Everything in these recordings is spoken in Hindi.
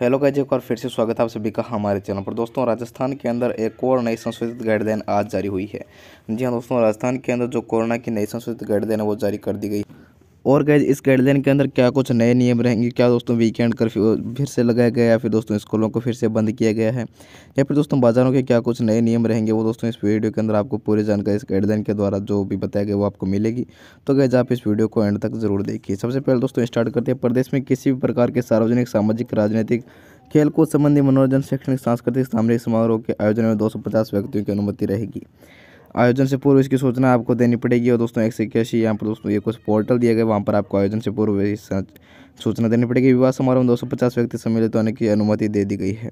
हेलो गाइज एक बार फिर से स्वागत है आप सभी का हमारे चैनल पर दोस्तों राजस्थान के अंदर एक और नई संशोधित गाइडलाइन आज जारी हुई है जी हाँ दोस्तों राजस्थान के अंदर जो कोरोना की नई संशोधित गाइडलाइन है वो जारी कर दी गई और गैज इस गाइडलाइन के अंदर क्या कुछ नए नियम रहेंगे क्या दोस्तों वीकेंड कर्फ्यू फिर से लगाया गया या फिर दोस्तों स्कूलों को फिर से बंद किया गया है या फिर दोस्तों बाज़ारों के क्या कुछ नए नियम रहेंगे वो दोस्तों इस वीडियो के अंदर आपको पूरी जानकारी इस गाइडलाइन के द्वारा जो भी बताया गया वो आपको मिलेगी तो गैज आप इस वीडियो को एंड तक ज़रूर देखिए सबसे पहले दोस्तों स्टार्ट करते हैं प्रदेश में किसी भी प्रकार के सार्वजनिक सामाजिक राजनीतिक खेलकूद संबंधी मनोरंजन शैक्षणिक सांस्कृतिक सामरिक समारोह के आयोजन में दो व्यक्तियों की अनुमति रहेगी आयोजन से पूर्व इसकी सूचना आपको देनी पड़ेगी और दोस्तों एक इक्यासी यहाँ पर दोस्तों ये कुछ पोर्टल दिया गया वहाँ पर आपको आयोजन से पूर्व सूचना देनी पड़ेगी विवाह समारोह में दो व्यक्ति सम्मिलित होने की अनुमति दे दी गई है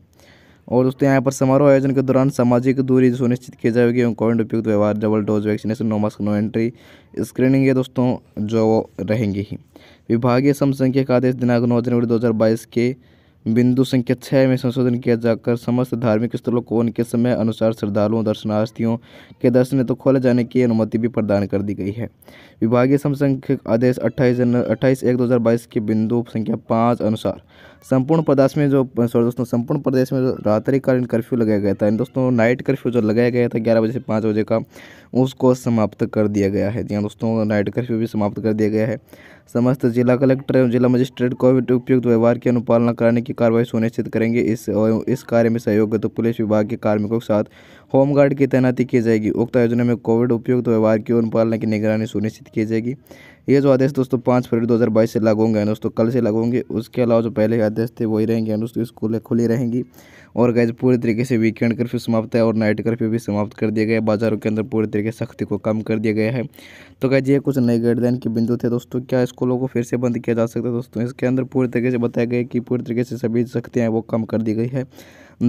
और दोस्तों यहाँ पर समारोह आयोजन के दौरान सामाजिक दूरी सुनिश्चित की जाएगी एवं कोविड उपयुक्त व्यवहार double dose vaccination no mask no entry screening ये दोस्तों जो रहेंगी ही विभागीय समसंख्यक आदेश दिनांक नौ जनवरी दो के बिंदु संख्या छः में संशोधन किया जाकर समस्त धार्मिक स्थलों को उनके समय अनुसार श्रद्धालुओं दर्शनार्थियों के दर्शन तो खोले जाने की अनुमति भी प्रदान कर दी गई है विभागीय समसंख्यक आदेश अट्ठाईस जन अट्ठाईस एक दो हज़ार बाईस के बिंदु संख्या पाँच अनुसार संपूर्ण प्रदेश में जो सॉरी दोस्तों संपूर्ण प्रदेश में जो रात्रिकालीन कर्फ्यू लगाया गया था दोस्तों नाइट कर्फ्यू जो लगाया गया था ग्यारह बजे से पाँच बजे का उसको समाप्त कर दिया गया है जी हाँ दोस्तों नाइट कर्फ्यू भी समाप्त कर दिया गया है समस्त जिला कलेक्टर एवं जिला मजिस्ट्रेट कोविड उपयुक्त व्यवहार की अनुपालना कराने की कार्रवाई सुनिश्चित करेंगे इस इस कार्य में सहयोग तो पुलिस विभाग के कार्मिकों के साथ होमगार्ड की तैनाती की जाएगी उक्त योजना में कोविड उपयुक्त व्यवहार की अनुपालना की निगरानी सुनिश्चित की जाएगी ये जो आदेश दोस्तों पाँच फरवरी दो से लागू होंगे दोस्तों कल से लागू होंगे उसके अलावा जो पहले आदेश थे वही रहेंगे अनुसूचित स्कूलें खुली रहेंगी और गैज पूरी तरीके से वीकेंड कर्फ्यू समाप्त है और नाइट कर्फ्यू भी समाप्त कर दिया गया है बाज़ारों के अंदर पूरी तरीके से सख्ती को कम कर दिया गया है तो गैज ये कुछ नए गाइडलाइन के बिंदु थे दोस्तों क्या स्कूलों को फिर से बंद किया जा सकता है दोस्तों इसके अंदर पूरी तरीके से बताया गया कि पूरी तरीके से सभी सख्तियाँ वो कम कर दी गई है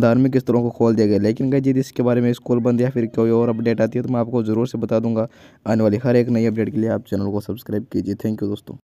धार्मिक स्थलों को खोल दिया गया लेकिन गैज यदि इसके बारे में स्कूल बंद या फिर कोई और अपडेट आती है तो मैं आपको ज़रूर से बता दूंगा आने वाली हर एक नई अपडेट के लिए आप चैनल को सब्सक्राइब कीजिए थैंक यू दोस्तों